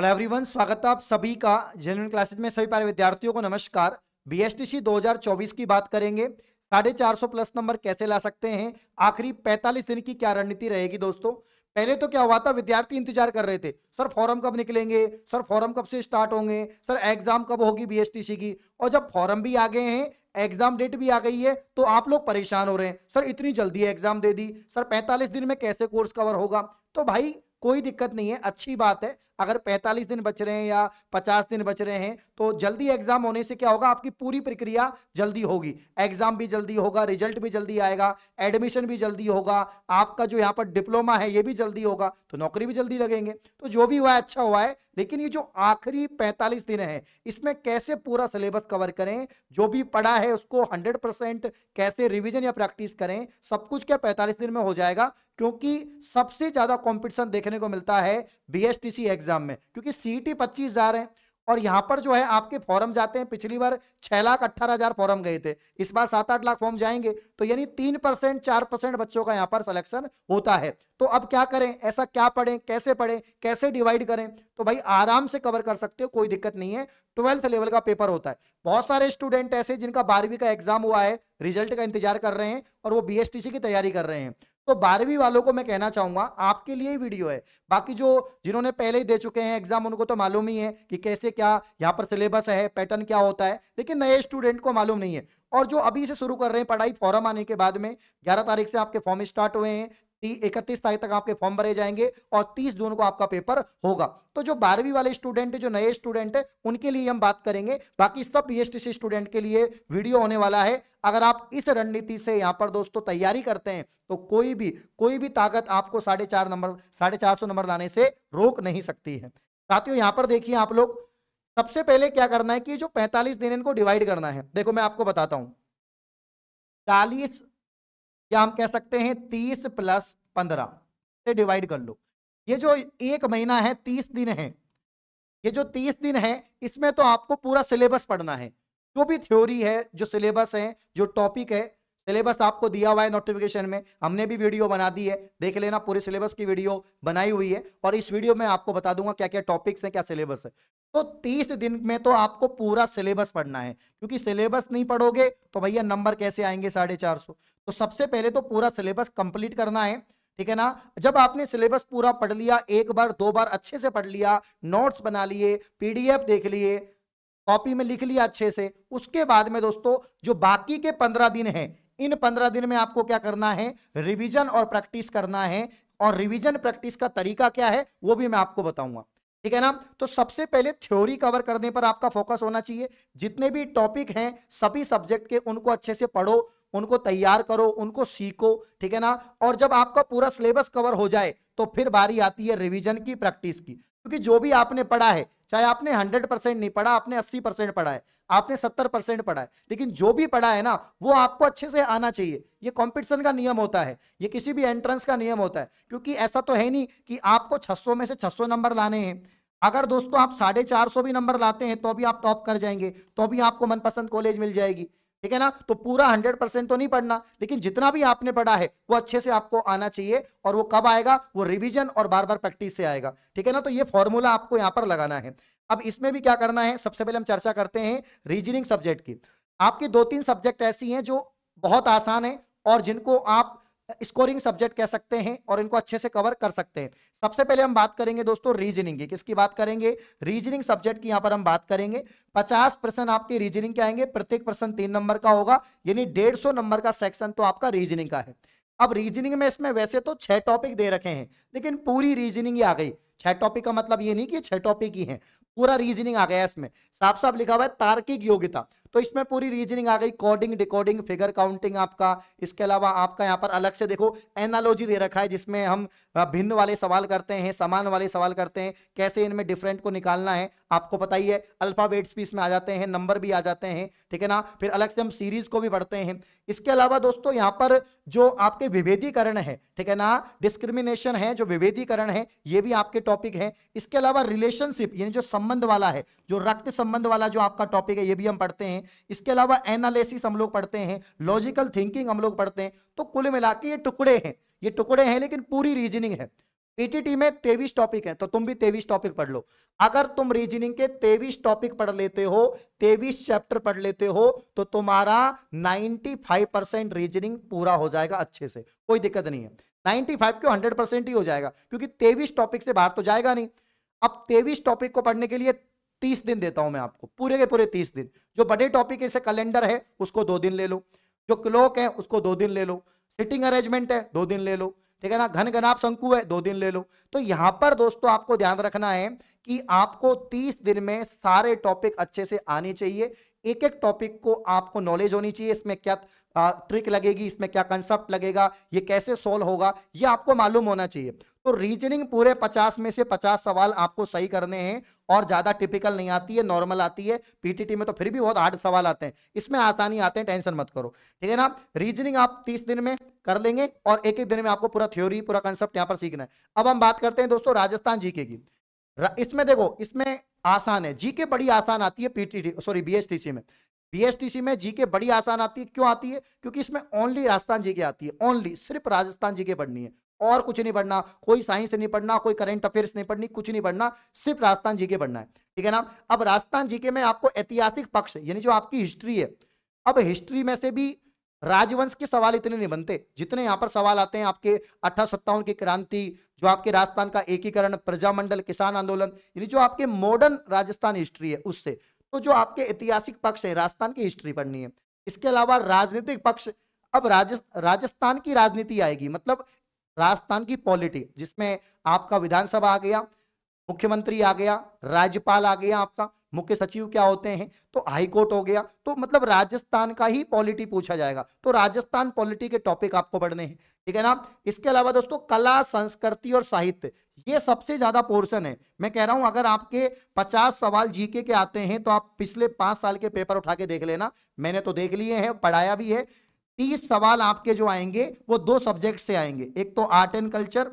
hello everyone स्वागत है आप सभी का जेनरल क्लासेज में सभी प्यारे विद्यार्थियों को नमस्कार बीएसटीसी 2024 की बात करेंगे साढ़े चार सौ प्लस नंबर कैसे ला सकते हैं आखिरी 45 दिन की क्या रणनीति रहेगी दोस्तों पहले तो क्या हुआ था विद्यार्थी इंतजार कर रहे थे सर फॉरम कब निकलेंगे सर फॉरम कब से स्टार्ट होंगे सर एग्जाम कब होगी बीएसटीसी की और जब फॉरम भी आ गए हैं एग्जाम डेट भी आ गई है तो आप लोग परेशान हो रहे हैं सर इतनी जल्दी एग्जाम दे दी सर 45 दिन में कैसे कोर्स कवर होगा तो भाई कोई दिक्कत नहीं है अच्छी बात है अगर 45 दिन बच रहे हैं या 50 दिन बच रहे हैं तो जल्दी एग्जाम होने से क्या होगा आपकी पूरी प्रक्रिया जल्दी होगी एग्जाम भी जल्दी होगा रिजल्ट भी जल्दी आएगा एडमिशन भी जल्दी होगा आपका जो यहाँ पर डिप्लोमा है ये भी जल्दी होगा तो नौकरी भी जल्दी लगेंगे तो जो भी हुआ है अच्छा हुआ है लेकिन ये जो आखिरी पैंतालीस दिन है इसमें कैसे पूरा सिलेबस कवर करें जो भी पढ़ा है उसको हंड्रेड कैसे रिविजन या प्रैक्टिस करें सब कुछ क्या पैंतालीस दिन में हो जाएगा क्योंकि सबसे ज्यादा कॉम्पिटिशन देखने को मिलता है बी एग्जाम एग्जाम में क्योंकि सीटी e पच्चीस हजार है और यहां पर जो है आपके फॉर्म जाते हैं पिछली बार छह लाख अट्ठारह हजार फॉर्म गए थे इस बार सात आठ लाख फॉर्म जाएंगे तो यानी तीन परसेंट चार परसेंट बच्चों का यहां पर सिलेक्शन होता है तो अब क्या करें ऐसा क्या पढ़ें कैसे पढ़ें कैसे डिवाइड करें तो भाई आराम से कवर कर सकते हो कोई दिक्कत नहीं है ट्वेल्थ लेवल का पेपर होता है बहुत सारे स्टूडेंट ऐसे जिनका बारहवीं का एग्जाम हुआ है रिजल्ट का इंतजार कर रहे हैं और वो बीएसटीसी की तैयारी कर रहे हैं तो बारहवीं वालों को मैं कहना चाहूंगा आपके लिए ही वीडियो है बाकी जो जिन्होंने पहले ही दे चुके हैं एग्जाम उनको तो मालूम ही है कि कैसे क्या यहाँ पर सिलेबस है पैटर्न क्या होता है लेकिन नए स्टूडेंट को मालूम नहीं है और जो अभी से शुरू कर रहे हैं पढ़ाई फॉर्म आने के बाद में 11 तारीख से आपके फॉर्म स्टार्ट हुए हैं इकतीस तारीख तक आपके फॉर्म भरे जाएंगे और तीस जून को आपका पेपर होगा तो जो बारहवीं वाले स्टूडेंट जो नए स्टूडेंट है उनके लिए हम बात करेंगे बाकी सब पी स्टूडेंट के लिए वीडियो होने वाला है अगर आप इस रणनीति से यहाँ पर दोस्तों तैयारी करते हैं तो कोई भी कोई भी ताकत आपको साढ़े चार नंबर साढ़े चार सौ नंबर लाने से रोक नहीं सकती है साथियों यहाँ पर देखिए आप लोग सबसे पहले क्या करना है कि जो पैंतालीस दिन इनको डिवाइड करना है देखो मैं आपको बताता हूँ चालीस या हम कह सकते हैं तीस प्लस पंद्रह से डिवाइड कर लो ये जो एक महीना है तीस दिन है ये जो तीस दिन है इसमें तो आपको पूरा सिलेबस पढ़ना है जो भी थ्योरी है जो सिलेबस है जो टॉपिक है सिलेबस आपको दिया हुआ है नोटिफिकेशन में हमने भी वीडियो बना दी है देख लेना पूरे सिलेबस की वीडियो बनाई हुई है और इस वीडियो में आपको बता दूंगा क्या क्या टॉपिक्स हैं क्या सिलेबस है तो तीस दिन में तो आपको पूरा सिलेबस पढ़ना है क्योंकि सिलेबस नहीं पढ़ोगे तो भैया नंबर कैसे आएंगे साढ़े चार सौ तो सबसे पहले तो पूरा सिलेबस कंप्लीट करना है ठीक है ना जब आपने सिलेबस पूरा पढ़ लिया एक बार दो बार अच्छे से पढ़ लिया नोट्स बना लिए पीडीएफ देख लिए कॉपी में लिख लिया अच्छे से उसके बाद में दोस्तों जो बाकी के पंद्रह दिन हैं इन पंद्रह दिन में आपको क्या करना है रिविजन और प्रैक्टिस करना है और रिविजन प्रैक्टिस का तरीका क्या है वो भी मैं आपको बताऊंगा ठीक है ना तो सबसे पहले थ्योरी कवर करने पर आपका फोकस होना चाहिए जितने भी टॉपिक हैं सभी सब्जेक्ट के उनको अच्छे से पढ़ो उनको तैयार करो उनको सीखो ठीक है ना और जब आपका पूरा सिलेबस कवर हो जाए तो फिर बारी आती है रिवीजन की प्रैक्टिस की क्योंकि जो भी आपने पढ़ा है चाहे आपने 100 परसेंट नहीं पढ़ा आपने 80 परसेंट पढ़ा है आपने 70 परसेंट पढ़ा है लेकिन जो भी पढ़ा है ना वो आपको अच्छे से आना चाहिए ये कंपटीशन का नियम होता है ये किसी भी एंट्रेंस का नियम होता है क्योंकि ऐसा तो है नहीं कि आपको 600 में से 600 नंबर लाने हैं अगर दोस्तों आप साढ़े चार सौ भी नंबर लाते हैं तो भी आप टॉप कर जाएंगे तो भी आपको मनपसंद कॉलेज मिल जाएगी ठीक है ना तो पूरा हंड्रेड परसेंट तो नहीं पढ़ना लेकिन जितना भी आपने पढ़ा है वो अच्छे से आपको आना चाहिए और वो कब आएगा वो रिविजन और बार बार प्रैक्टिस से आएगा ठीक है ना तो ये फॉर्मूला आपको यहाँ पर लगाना है अब इसमें भी क्या करना है सबसे पहले हम चर्चा करते हैं रीजनिंग सब्जेक्ट की आपके दो तीन सब्जेक्ट ऐसी हैं जो बहुत आसान है और जिनको आप स्कोरिंग सब्जेक्ट कह सकते हैं और इनको अच्छे से कवर कर सकते हैं सबसे पहले हम बात करेंगे दोस्तों रीजनिंग की किसकी बात करेंगे रीजनिंग सब्जेक्ट की यहां पर हम बात करेंगे 50 प्रश्न आपके रीजनिंग के आएंगे प्रत्येक प्रश्न तीन नंबर का होगा यानी डेढ़ नंबर का सेक्शन तो आपका रीजनिंग का है अब रीजनिंग में इसमें वैसे तो छह टॉपिक दे रखे हैं लेकिन पूरी रीजनिंग ही आ गई छह टॉपिक का मतलब ये नहीं कि छह टॉपिक ही है पूरा रीजनिंग आ गया इसमें साफ साफ लिखा हुआ है तार्किक योग्यता तो इसमें पूरी रीजनिंग आ गई कोडिंग डिकोडिंग फिगर काउंटिंग आपका इसके अलावा आपका यहाँ पर अलग से देखो एनालॉजी दे रखा है जिसमें हम भिन्न वाले सवाल करते हैं समान वाले सवाल करते हैं कैसे इनमें डिफरेंट को निकालना है आपको पता ही है अल्फाबेट्स भी इसमें आ जाते हैं नंबर भी आ जाते हैं ठीक है ना फिर अलग से हम सीरीज को भी पढ़ते हैं इसके अलावा दोस्तों यहाँ पर जो आपके विभेदीकरण है ठीक है ना डिस्क्रिमिनेशन है जो विभेदीकरण है ये भी आपके टॉपिक है इसके अलावा रिलेशनशिप यानी जो संबंध वाला है जो रक्त संबंध वाला जो आपका टॉपिक है ये भी हम पढ़ते हैं हैं इसके अलावा एनालिसिस हम लोग पढ़ते हैं लॉजिकल थिंकिंग हम लोग पढ़ते हैं तो कुल मिला ये टुकड़े हैं ये टुकड़े हैं लेकिन पूरी रीजनिंग है पीटीटी में तेवीस टॉपिक है तो तुम भी तेवीस टॉपिक पढ़ लो अगर तुम रीजनिंग के तेवीस टॉपिक पढ़ लेते हो तेवीस चैप्टर पढ़ लेते हो तो तुम्हारा 95 परसेंट रीजनिंग पूरा हो जाएगा अच्छे से कोई दिक्कत नहीं है 95 क्यों 100 परसेंट ही हो जाएगा क्योंकि तेईस टॉपिक से बाहर तो जाएगा नहीं अब तेईस टॉपिक को पढ़ने के लिए तीस दिन देता हूं मैं आपको पूरे के पूरे तीस दिन जो बड़े टॉपिक जैसे कैलेंडर है उसको दो दिन ले लो जो क्लोक है उसको दो दिन ले लो सिटिंग अरेंजमेंट है दो दिन ले लो ठीक है ना घन घनाप शंकु है दो दिन ले लो तो यहाँ पर दोस्तों आपको ध्यान रखना है कि आपको तीस दिन में सारे टॉपिक अच्छे से आने चाहिए एक एक टॉपिक को आपको नॉलेज होनी चाहिए इसमें क्या ट्रिक लगेगी इसमें क्या कंसेप्ट लगेगा ये कैसे सोल्व होगा ये आपको मालूम होना चाहिए तो रीजनिंग पूरे 50 में से 50 सवाल आपको सही करने हैं और ज्यादा टिपिकल नहीं आती है नॉर्मल आती है पीटीटी में तो फिर भी बहुत हार्ड सवाल आते हैं इसमें आसानी आते हैं टेंशन मत करो ठीक है ना रीजनिंग आप 30 दिन में कर लेंगे और एक एक दिन में आपको पूरा थ्योरी पूरा कंसेप्ट यहाँ पर सीखना है अब हम बात करते हैं दोस्तों राजस्थान जीके की इसमें देखो इसमें आसान है जीके बड़ी आसान आती है पीटीटी सॉरी बीएसटीसी में बीएसटीसी में जीके बड़ी आसान आती है क्यों आती है क्योंकि इसमें ओनली राजस्थान जीके आती है ओनली सिर्फ राजस्थान जीके पढ़नी है और कुछ नहीं पढ़ना कोई साइंस नहीं पढ़ना कोई करंट अफेयर्स नहीं पढ़नी कुछ नहीं पढ़ना सिर्फ राजस्थान जीके पढ़ना है ठीक है ना अब राजस्थान जीके में आपको ऐतिहासिक पक्ष यानी जो आपकी हिस्ट्री है अब हिस्ट्री में से भी राजवंश के सवाल इतने नहीं बनते जितने यहाँ पर सवाल आते हैं आपके अठारह सत्तावन की क्रांति जो आपके राजस्थान का एकीकरण प्रजामंडल किसान आंदोलन यानी जो आपके मॉडर्न राजस्थान हिस्ट्री है उससे तो जो आपके ऐतिहासिक पक्ष है राजस्थान की हिस्ट्री पढ़नी है इसके अलावा राजनीतिक पक्ष अब राजस्थान की राजनीति आएगी मतलब राजस्थान की पॉलिटी जिसमें आपका विधानसभा आ गया मुख्यमंत्री आ गया राज्यपाल आ गया आपका मुख्य सचिव क्या होते हैं तो हाईकोर्ट हो गया तो मतलब राजस्थान का ही पॉलिटी पूछा जाएगा तो राजस्थान पॉलिटी के टॉपिक आपको पढ़ने हैं ठीक है ना इसके अलावा दोस्तों कला संस्कृति और साहित्य ये सबसे ज्यादा पोर्शन है मैं कह रहा हूं अगर आपके 50 सवाल जीके के आते हैं तो आप पिछले पांच साल के पेपर उठा के देख लेना मैंने तो देख लिए हैं पढ़ाया भी है तीस सवाल आपके जो आएंगे वो दो सब्जेक्ट से आएंगे एक तो आर्ट एंड कल्चर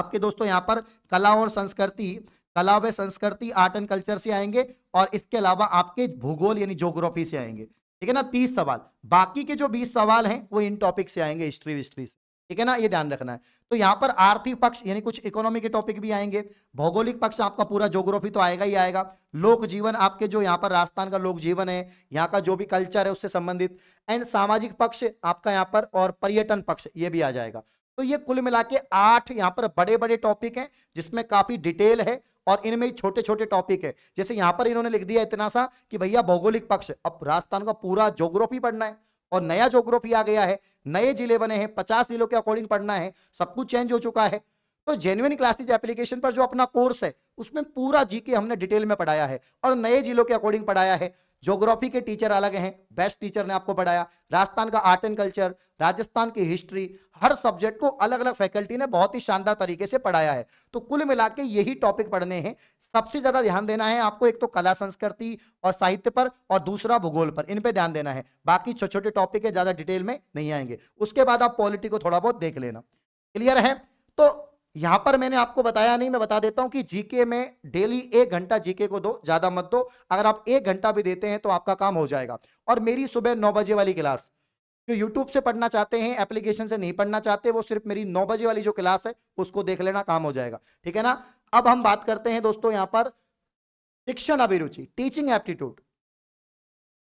आपके दोस्तों यहाँ पर कला और संस्कृति कला व संस्कृति आर्ट एंड कल्चर से आएंगे और इसके अलावा आपके भूगोल यानी जोग्राफी से आएंगे ठीक है ना तीस सवाल बाकी के जो बीस सवाल हैं वो इन टॉपिक से आएंगे हिस्ट्री विस्ट्री से ठीक है ना ये ध्यान रखना है तो यहाँ पर आर्थिक पक्ष यानी कुछ इकोनॉमी के टॉपिक भी आएंगे भौगोलिक पक्ष आपका पूरा जोग्राफी तो आएगा ही आएगा लोक जीवन आपके जो यहाँ पर राजस्थान का लोक जीवन है यहाँ का जो भी कल्चर है उससे संबंधित एंड सामाजिक पक्ष आपका यहाँ पर और पर्यटन पक्ष ये भी आ जाएगा तो ये कुल मिला के आठ यहाँ पर बड़े बड़े टॉपिक हैं जिसमें काफी डिटेल है और इनमें छोटे छोटे टॉपिक है जैसे यहाँ पर इन्होंने लिख दिया इतना सा कि भैया भौगोलिक पक्ष अब राजस्थान का पूरा जोग्राफी पढ़ना है और नया जोग्राफी आ गया है नए जिले बने हैं पचास जिलों के अकॉर्डिंग पढ़ना है सब कुछ चेंज हो चुका है तो जेन्युन क्लासेज एप्लीकेशन पर जो अपना कोर्स है उसमें पूरा जीके हमने डिटेल में पढ़ाया है और नए जिलों के अकॉर्डिंग पढ़ाया है ज्योग्राफी के टीचर अलग हैं बेस्ट टीचर ने आपको पढ़ाया राजस्थान का आर्ट एंड कल्चर राजस्थान की हिस्ट्री हर सब्जेक्ट को अलग अलग फैकल्टी ने बहुत ही शानदार तरीके से पढ़ाया है तो कुल मिला के यही टॉपिक पढ़ने हैं सबसे ज्यादा ध्यान देना है आपको एक तो कला संस्कृति और साहित्य पर और दूसरा भूगोल पर इन पे ध्यान देना है बाकी छोटे छोटे टॉपिक है ज्यादा डिटेल में नहीं आएंगे उसके बाद आप पॉलिटी को थोड़ा बहुत देख लेना क्लियर है तो यहां पर मैंने आपको बताया नहीं मैं बता देता हूं कि जीके में डेली एक घंटा जीके को दो ज्यादा मत दो अगर आप एक घंटा भी देते हैं तो आपका काम हो जाएगा और मेरी सुबह नौ बजे वाली क्लास जो यूट्यूब से पढ़ना चाहते हैं एप्लीकेशन से नहीं पढ़ना चाहते वो सिर्फ मेरी नौ बजे वाली जो क्लास है उसको देख लेना काम हो जाएगा ठीक है ना अब हम बात करते हैं दोस्तों यहाँ पर शिक्षण अभिरुचि टीचिंग एप्टीट्यूड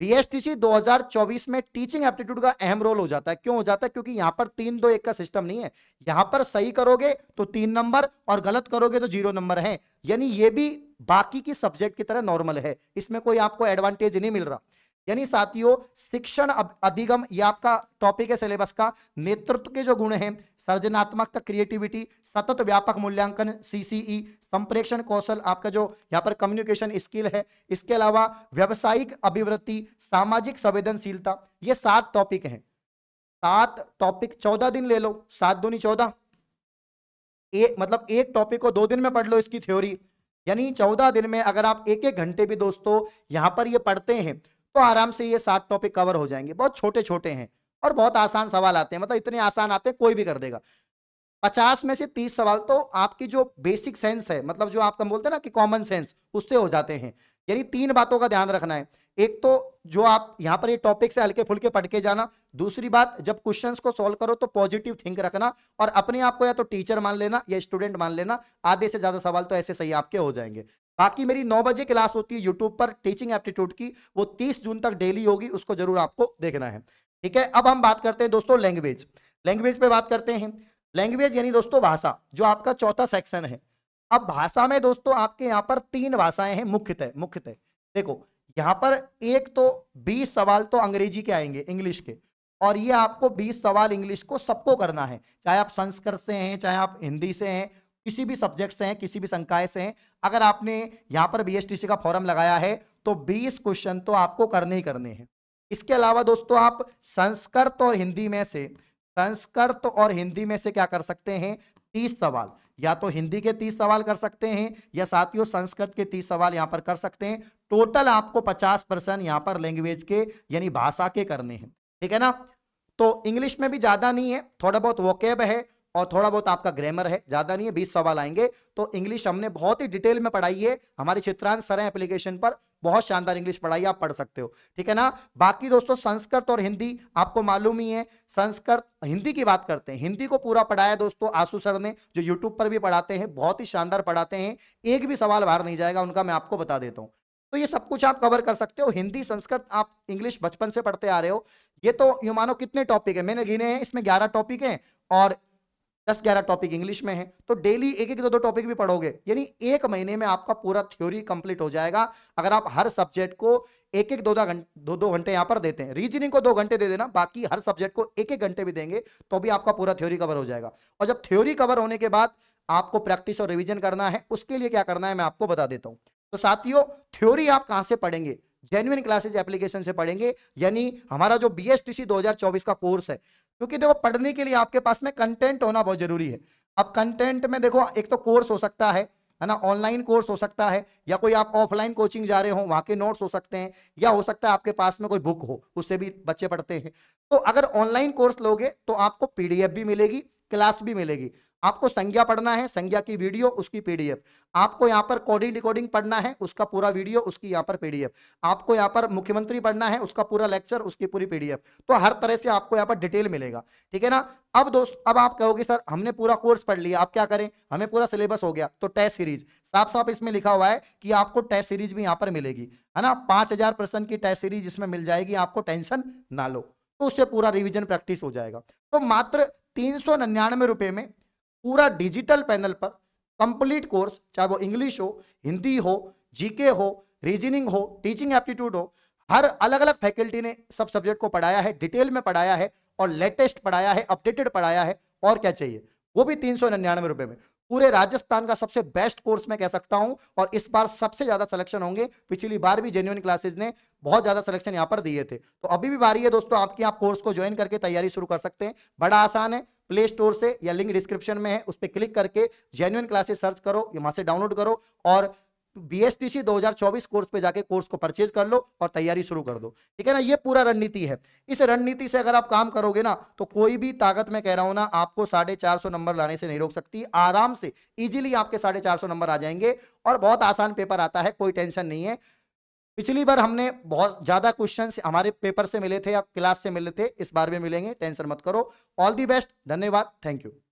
बीएसटीसी 2024 में टीचिंग एप्टीट्यूड का अहम रोल हो जाता है क्यों हो जाता है क्योंकि यहां पर तीन दो एक का सिस्टम नहीं है यहाँ पर सही करोगे तो तीन नंबर और गलत करोगे तो जीरो नंबर है यानी ये भी बाकी की सब्जेक्ट की तरह नॉर्मल है इसमें कोई आपको एडवांटेज नहीं मिल रहा यानी साथियों शिक्षण अधिगम ये आपका टॉपिक है सिलेबस का नेतृत्व के जो गुण हैं सर्जनात्मकता क्रिएटिविटी सतत व्यापक मूल्यांकन सीसीई e, संप्रेक्षण कौशल आपका जो यहाँ पर कम्युनिकेशन स्किल है इसके अलावा व्यावसायिक अभिवृत्ति सामाजिक संवेदनशीलता ये सात टॉपिक हैं सात टॉपिक चौदह दिन ले लो सात दूनी चौदह एक मतलब एक टॉपिक को दो दिन में पढ़ लो इसकी थ्योरी यानी चौदह दिन में अगर आप एक एक घंटे भी दोस्तों यहाँ पर ये पढ़ते हैं तो आराम से ये सात टॉपिक कवर हो जाएंगे बहुत छोटे छोटे हैं और बहुत आसान सवाल आते हैं मतलब इतने आसान आते हैं कोई भी कर देगा पचास में से तीस सवाल तो आपकी जो बेसिक सेंस है मतलब जो आपका बोलते हैं ना कि कॉमन सेंस उससे हो जाते हैं यानी तीन बातों का ध्यान रखना है एक तो जो आप यहाँ पर ये टॉपिक से हल्के फुलके पढ़ के जाना दूसरी बात जब क्वेश्चंस को सॉल्व करो तो पॉजिटिव थिंक रखना और अपने आप को या तो टीचर मान लेना या स्टूडेंट मान लेना आधे से ज्यादा सवाल तो ऐसे सही आपके हो जाएंगे बाकी मेरी नौ बजे क्लास होती है यूट्यूब पर टीचिंग एप्टीट्यूड की वो तीस जून तक डेली होगी उसको जरूर आपको देखना है ठीक है अब हम बात करते हैं दोस्तों लैंग्वेज लैंग्वेज पे बात करते हैं लैंग्वेज यानी दोस्तों भाषा जो आपका चौथा सेक्शन है अब भाषा में दोस्तों आपके यहाँ पर तीन भाषाएं हैं मुख्यतः मुख्यतः देखो यहाँ पर एक तो बीस सवाल तो अंग्रेजी के आएंगे इंग्लिश के और ये आपको बीस सवाल इंग्लिश को सबको करना है चाहे आप संस्कृत से हैं चाहे आप हिंदी से हैं किसी भी सब्जेक्ट से हैं किसी भी संकाय से हैं अगर आपने यहाँ पर बी का फॉर्म लगाया है तो बीस क्वेश्चन तो आपको करने ही करने हैं इसके अलावा दोस्तों आप संस्कृत और हिंदी में से संस्कृत और हिंदी में से क्या कर सकते हैं तीस सवाल या तो हिंदी के तीस सवाल कर सकते हैं या साथियों संस्कृत के तीस सवाल यहाँ पर कर सकते हैं टोटल आपको पचास परसेंट यहाँ पर लैंग्वेज के यानी भाषा के करने हैं ठीक है ना तो इंग्लिश में भी ज्यादा नहीं है थोड़ा बहुत वोकेब है और थोड़ा बहुत आपका ग्रामर है ज्यादा नहीं है बीस सवाल आएंगे तो इंग्लिश हमने बहुत ही डिटेल में पढ़ाई है हमारे चित्रांत सर है एप्लीकेशन पर बहुत शानदार इंग्लिश पढ़ाई आप पढ़ सकते हो ठीक है ना बाकी दोस्तों संस्कृत और हिंदी आपको मालूम ही है संस्कृत हिंदी की बात करते हैं हिंदी को पूरा पढ़ाया दोस्तों आसू सर ने जो यूट्यूब पर भी पढ़ाते हैं बहुत ही शानदार पढ़ाते हैं एक भी सवाल बाहर नहीं जाएगा उनका मैं आपको बता देता हूँ तो ये सब कुछ आप कवर कर सकते हो हिंदी संस्कृत आप इंग्लिश बचपन से पढ़ते आ रहे हो ये तो ये मानो कितने टॉपिक है मैंने गिने हैं इसमें ग्यारह टॉपिक हैं और दस ग्यारह टॉपिक इंग्लिश में है तो डेली एक एक दो दो टॉपिक भी पढ़ोगे यानी एक महीने में आपका पूरा थ्योरी कंप्लीट हो जाएगा अगर आप हर सब्जेक्ट को एक एक दो दो दो घंटे यहाँ पर देते हैं रीजनिंग को दो घंटे दे देना बाकी हर सब्जेक्ट को एक एक घंटे भी देंगे तो भी आपका पूरा थ्योरी कवर हो जाएगा और जब थ्योरी कवर होने के बाद आपको प्रैक्टिस और रिविजन करना है उसके लिए क्या करना है मैं आपको बता देता हूँ तो साथियों थ्योरी आप कहाँ से पढ़ेंगे जेन्युन क्लासेज एप्लीकेशन से पढ़ेंगे यानी हमारा जो हजार चौबीस का कोर्स है क्योंकि देखो पढ़ने के लिए आपके पास में कंटेंट होना बहुत जरूरी है अब कंटेंट में देखो एक तो कोर्स हो सकता है है ना ऑनलाइन कोर्स हो सकता है या कोई आप ऑफलाइन कोचिंग जा रहे हो वहाँ के नोट्स हो सकते हैं या हो सकता है आपके पास में कोई बुक हो उससे भी बच्चे पढ़ते हैं तो अगर ऑनलाइन कोर्स लोगे तो आपको पीडीएफ भी मिलेगी क्लास भी मिलेगी आपको संज्ञा पढ़ना है संज्ञा की वीडियो उसकी पीडीएफ आपको यहाँ पर कोडिंग डिकोडिंग पढ़ना है उसका पूरा वीडियो उसकी यहाँ पर पीडीएफ आपको यहाँ पर मुख्यमंत्री पढ़ना है उसका पूरा लेक्चर उसकी पूरी पीडीएफ तो हर तरह से आपको यहाँ पर डिटेल मिलेगा ठीक है ना अब दोस्त अब आप कहोगे सर हमने पूरा कोर्स पढ़ लिया आप क्या करें हमें पूरा सिलेबस हो गया तो टेस्ट सीरीज साफ साफ इसमें लिखा हुआ है कि आपको टेस्ट सीरीज भी यहाँ पर मिलेगी है ना पांच हजार की टेस्ट सीरीज इसमें मिल जाएगी आपको टेंशन ना लो तो उससे पूरा रिविजन प्रैक्टिस हो जाएगा तो मात्र तीन सौ में पूरा डिजिटल पैनल पर कंप्लीट कोर्स चाहे वो इंग्लिश हो हिंदी हो जीके हो रीजनिंग हो टीचिंग एप्टीट्यूड हो हर अलग अलग फैकल्टी ने सब सब्जेक्ट को पढ़ाया है डिटेल में पढ़ाया है और लेटेस्ट पढ़ाया है अपडेटेड पढ़ाया है और क्या चाहिए वो भी तीन सौ निन्यानवे रुपये में पूरे राजस्थान का सबसे बेस्ट कोर्स मैं कह सकता हूं और इस बार सबसे ज्यादा सिलेक्शन होंगे पिछली बार भी जेन्यून क्लासेस ने बहुत ज्यादा सिलेक्शन यहां पर दिए थे तो अभी भी बारी है दोस्तों आपकी आप कोर्स को ज्वाइन करके तैयारी शुरू कर सकते हैं बड़ा आसान है प्ले स्टोर से या लिंक डिस्क्रिप्शन में है उस पर क्लिक करके जेन्यून क्लासेस सर्च करो वहां से डाउनलोड करो और बीएसटीसी 2024 कोर्स पे जाके कोर्स को परचेज कर लो और तैयारी शुरू कर दो ठीक है ना ये पूरा रणनीति है इस रणनीति से अगर आप काम करोगे ना तो कोई भी ताकत मैं कह रहा हूं ना आपको साढ़े चार सौ नंबर लाने से नहीं रोक सकती आराम से इजीली आपके साढ़े चार सौ नंबर आ जाएंगे और बहुत आसान पेपर आता है कोई टेंशन नहीं है पिछली बार हमने बहुत ज्यादा क्वेश्चन हमारे पेपर से मिले थे या क्लास से मिले थे इस बार भी मिलेंगे टेंशन मत करो ऑल दी बेस्ट धन्यवाद थैंक यू